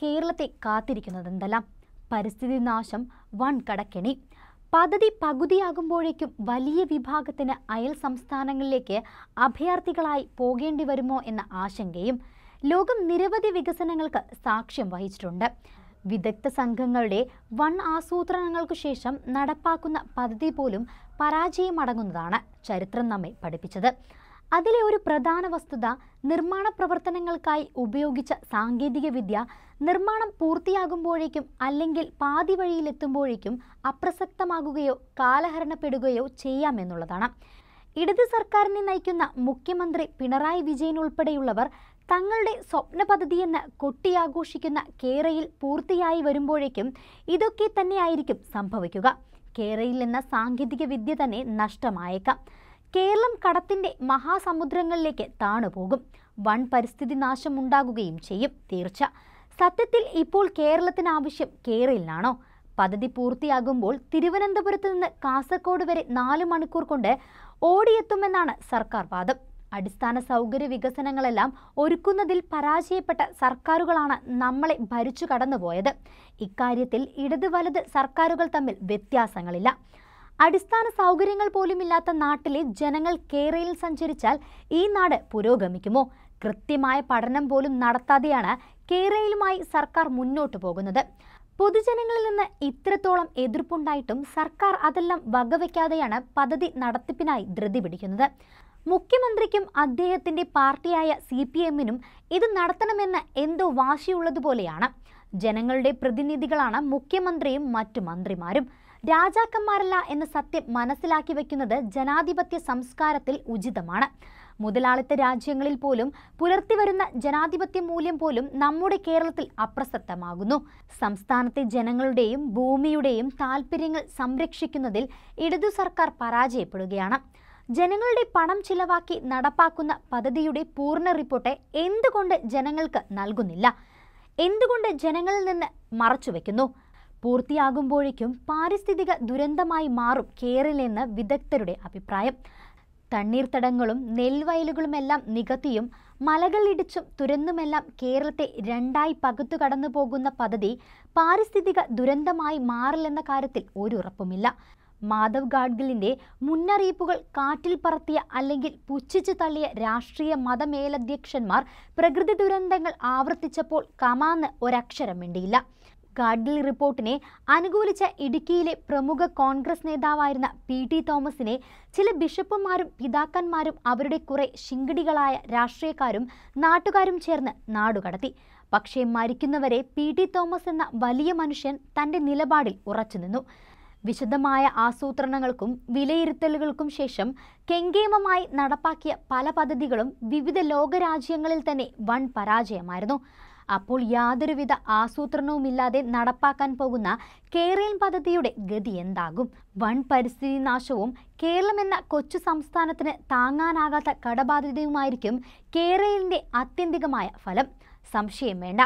കേരളത്തെ കാത്തിരിക്കുന്നത് എന്തെല്ലാം പരിസ്ഥിതി നാശം വൺ കടക്കെണി പദ്ധതി പകുതിയാകുമ്പോഴേക്കും വലിയ വിഭാഗത്തിന് അയൽ സംസ്ഥാനങ്ങളിലേക്ക് അഭയാർത്ഥികളായി പോകേണ്ടി വരുമോ എന്ന ആശങ്കയും ലോകം നിരവധി വികസനങ്ങൾക്ക് സാക്ഷ്യം വഹിച്ചിട്ടുണ്ട് വിദഗ്ധ സംഘങ്ങളുടെ വൺ ആസൂത്രണങ്ങൾക്കു ശേഷം നടപ്പാക്കുന്ന പദ്ധതി പോലും പരാജയമടങ്ങുന്നതാണ് ചരിത്രം നമ്മെ പഠിപ്പിച്ചത് അതിലെ ഒരു പ്രധാന വസ്തുത നിർമ്മാണ പ്രവർത്തനങ്ങൾക്കായി ഉപയോഗിച്ച സാങ്കേതികവിദ്യ നിർമ്മാണം പൂർത്തിയാകുമ്പോഴേക്കും അല്ലെങ്കിൽ പാതി വഴിയിലെത്തുമ്പോഴേക്കും അപ്രസക്തമാകുകയോ കാലഹരണപ്പെടുകയോ ചെയ്യാമെന്നുള്ളതാണ് ഇടത് സർക്കാരിനെ നയിക്കുന്ന മുഖ്യമന്ത്രി പിണറായി വിജയൻ ഉൾപ്പെടെയുള്ളവർ തങ്ങളുടെ സ്വപ്ന പദ്ധതിയെന്ന് കൊട്ടിയാഘോഷിക്കുന്ന കേരയിൽ പൂർത്തിയായി വരുമ്പോഴേക്കും ഇതൊക്കെ തന്നെയായിരിക്കും സംഭവിക്കുക കേരയിൽ എന്ന സാങ്കേതിക വിദ്യ തന്നെ നഷ്ടമായേക്കാം കേരളം കടത്തിന്റെ മഹാസമുദ്രങ്ങളിലേക്ക് താണുപോകും വൺ പരിസ്ഥിതി നാശം ഉണ്ടാകുകയും ചെയ്യും തീർച്ച സത്യത്തിൽ ഇപ്പോൾ കേരളത്തിന് ആവശ്യം പദ്ധതി പൂർത്തിയാകുമ്പോൾ തിരുവനന്തപുരത്ത് നിന്ന് കാസർഗോഡ് വരെ നാല് മണിക്കൂർ കൊണ്ട് ഓടിയെത്തുമെന്നാണ് സർക്കാർ വാദം അടിസ്ഥാന സൗകര്യ വികസനങ്ങളെല്ലാം ഒരുക്കുന്നതിൽ പരാജയപ്പെട്ട സർക്കാരുകളാണ് നമ്മളെ ഭരിച്ചു കടന്നുപോയത് ഇക്കാര്യത്തിൽ ഇടത് വലത് സർക്കാരുകൾ തമ്മിൽ വ്യത്യാസങ്ങളില്ല അടിസ്ഥാന സൗകര്യങ്ങൾ പോലുമില്ലാത്ത നാട്ടിലെ ജനങ്ങൾ കേരയിൽ സഞ്ചരിച്ചാൽ ഈ നാട് പുരോഗമിക്കുമോ കൃത്യമായ പഠനം പോലും നടത്താതെയാണ് കേരളയിലുമായി സർക്കാർ മുന്നോട്ടു പോകുന്നത് പൊതുജനങ്ങളിൽ നിന്ന് ഇത്രത്തോളം എതിർപ്പുണ്ടായിട്ടും സർക്കാർ അതെല്ലാം വകവയ്ക്കാതെയാണ് പദ്ധതി നടത്തിപ്പിനായി ധൃതി പിടിക്കുന്നത് മുഖ്യമന്ത്രിക്കും അദ്ദേഹത്തിന്റെ പാർട്ടിയായ സി പി എമ്മിനും ഇത് നടത്തണമെന്ന് എന്തോ വാശിയുള്ളതുപോലെയാണ് ജനങ്ങളുടെ പ്രതിനിധികളാണ് മുഖ്യമന്ത്രിയും മറ്റു മന്ത്രിമാരും രാജാക്കന്മാരല്ല എന്ന സത്യം മനസ്സിലാക്കി വയ്ക്കുന്നത് ജനാധിപത്യ സംസ്കാരത്തിൽ ഉചിതമാണ് മുതലാളിത്ത രാജ്യങ്ങളിൽ പോലും വരുന്ന ജനാധിപത്യ മൂല്യം പോലും നമ്മുടെ കേരളത്തിൽ അപ്രസക്തമാകുന്നു സംസ്ഥാനത്തെ ജനങ്ങളുടെയും ഭൂമിയുടെയും താൽപ്പര്യങ്ങൾ സംരക്ഷിക്കുന്നതിൽ ഇടതു സർക്കാർ പരാജയപ്പെടുകയാണ് ജനങ്ങളുടെ പണം ചിലവാക്കി നടപ്പാക്കുന്ന പദ്ധതിയുടെ പൂർണ്ണ റിപ്പോർട്ട് എന്തുകൊണ്ട് ജനങ്ങൾക്ക് നൽകുന്നില്ല എന്തുകൊണ്ട് ജനങ്ങളിൽ നിന്ന് മറച്ചുവെക്കുന്നു പൂർത്തിയാകുമ്പോഴേക്കും പാരിസ്ഥിതിക ദുരന്തമായി മാറും കേരളെന്ന് വിദഗ്ധരുടെ അഭിപ്രായം തണ്ണീർത്തടങ്ങളും നെൽവയലുകളുമെല്ലാം നികത്തിയും മലകൾ ഇടിച്ചും തുരന്നുമെല്ലാം കേരളത്തെ രണ്ടായി പകുത്തു കടന്നു പോകുന്ന പദ്ധതി പാരിസ്ഥിതിക ദുരന്തമായി മാറില്ലെന്ന കാര്യത്തിൽ ഒരുറപ്പുമില്ല മാധവ് ഗാഡ്ഗിലിന്റെ മുന്നറിയിപ്പുകൾ കാറ്റിൽ പറത്തിയ അല്ലെങ്കിൽ പുച്ഛിച്ചു തള്ളിയ രാഷ്ട്രീയ മതമേലധ്യക്ഷന്മാർ പ്രകൃതി ദുരന്തങ്ങൾ ആവർത്തിച്ചപ്പോൾ കമാന്ന് ഒരക്ഷരം വേണ്ടിയില്ല ഗാഡ്ഗിൽ റിപ്പോർട്ടിനെ അനുകൂലിച്ച ഇടുക്കിയിലെ പ്രമുഖ കോൺഗ്രസ് നേതാവായിരുന്ന പി ടി തോമസിനെ ചില ബിഷപ്പുമാരും പിതാക്കന്മാരും അവരുടെ കുറെ ശിങ്കിടികളായ രാഷ്ട്രീയക്കാരും നാട്ടുകാരും ചേർന്ന് നാടുകടത്തി പക്ഷേ മരിക്കുന്നവരെ പി ടി തോമസ് എന്ന വലിയ മനുഷ്യൻ തന്റെ നിലപാടിൽ ഉറച്ചുനിന്നു വിശദമായ ആസൂത്രണങ്ങൾക്കും വിലയിരുത്തലുകൾക്കും ശേഷം കെങ്കേമമായി നടപ്പാക്കിയ പല പദ്ധതികളും വിവിധ ലോകരാജ്യങ്ങളിൽ തന്നെ വൻ പരാജയമായിരുന്നു അപ്പോൾ യാതൊരുവിധ ആസൂത്രണവുമില്ലാതെ നടപ്പാക്കാൻ പോകുന്ന കേരളം പദ്ധതിയുടെ ഗതി എന്താകും വൺ പരിസ്ഥിതി നാശവും കേരളം എന്ന കൊച്ചു സംസ്ഥാനത്തിന് താങ്ങാനാകാത്ത കടബാധിതയുമായിരിക്കും കേരളിൻ്റെ ആത്യന്തികമായ ഫലം സംശയം വേണ്ട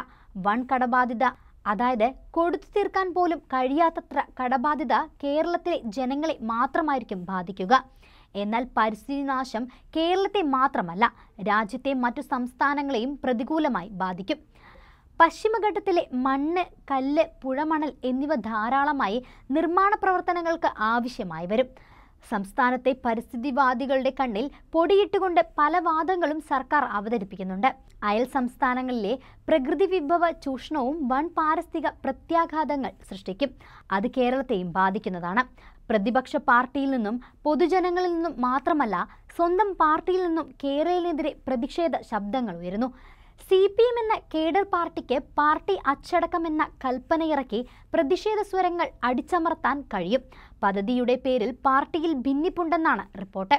വൺ കടബാധിത അതായത് കൊടുത്തു തീർക്കാൻ പോലും കഴിയാത്തത്ര കടബാധിത കേരളത്തിലെ ജനങ്ങളെ മാത്രമായിരിക്കും ബാധിക്കുക എന്നാൽ പരിസ്ഥിതി നാശം കേരളത്തെ മാത്രമല്ല രാജ്യത്തെ മറ്റു സംസ്ഥാനങ്ങളെയും പ്രതികൂലമായി ബാധിക്കും പശ്ചിമഘട്ടത്തിലെ മണ്ണ് കല്ല് പുഴമണൽ എന്നിവ ധാരാളമായി നിർമ്മാണ പ്രവർത്തനങ്ങൾക്ക് ആവശ്യമായി വരും സംസ്ഥാനത്തെ പരിസ്ഥിതിവാദികളുടെ കണ്ണിൽ പൊടിയിട്ടുകൊണ്ട് പല വാദങ്ങളും സർക്കാർ അവതരിപ്പിക്കുന്നുണ്ട് അയൽ സംസ്ഥാനങ്ങളിലെ പ്രകൃതി വിഭവ ചൂഷണവും വൻ പാരിസ്ഥിതിക പ്രത്യാഘാതങ്ങൾ സൃഷ്ടിക്കും അത് കേരളത്തെയും ബാധിക്കുന്നതാണ് പ്രതിപക്ഷ പാർട്ടിയിൽ നിന്നും പൊതുജനങ്ങളിൽ നിന്നും മാത്രമല്ല സ്വന്തം പാർട്ടിയിൽ നിന്നും കേരളത്തിനെതിരെ പ്രതിഷേധ ശബ്ദങ്ങൾ ഉയരുന്നു സി പി എം എന്ന കേഡർ പാർട്ടിക്ക് പാർട്ടി അച്ചടക്കമെന്ന കൽപ്പനയിറക്കി പ്രതിഷേധ സ്വരങ്ങൾ അടിച്ചമർത്താൻ കഴിയും പദ്ധതിയുടെ പേരിൽ പാർട്ടിയിൽ ഭിന്നിപ്പുണ്ടെന്നാണ് റിപ്പോർട്ട്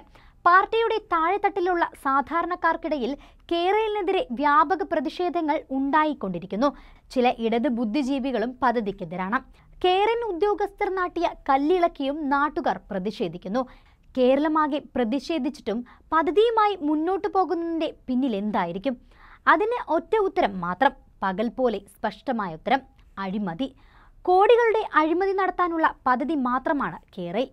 പാർട്ടിയുടെ താഴെത്തട്ടിലുള്ള സാധാരണക്കാർക്കിടയിൽ കേരളിനെതിരെ വ്യാപക പ്രതിഷേധങ്ങൾ ഉണ്ടായിക്കൊണ്ടിരിക്കുന്നു ചില ഇടത് ബുദ്ധിജീവികളും പദ്ധതിക്കെതിരാണ് കേരൻ ഉദ്യോഗസ്ഥർ നാട്ടിയ കല്ലിളക്കിയും നാട്ടുകാർ പ്രതിഷേധിക്കുന്നു കേരളമാകെ പ്രതിഷേധിച്ചിട്ടും പദ്ധതിയുമായി മുന്നോട്ടു പോകുന്നതിൻ്റെ പിന്നിൽ എന്തായിരിക്കും അതിന് ഒറ്റ ഉത്തരം മാത്രം പകൽ പോലെ സ്പഷ്ടമായ ഉത്തരം അഴിമതി കോടികളുടെ അഴിമതി നടത്താനുള്ള പദ്ധതി മാത്രമാണ് കേരള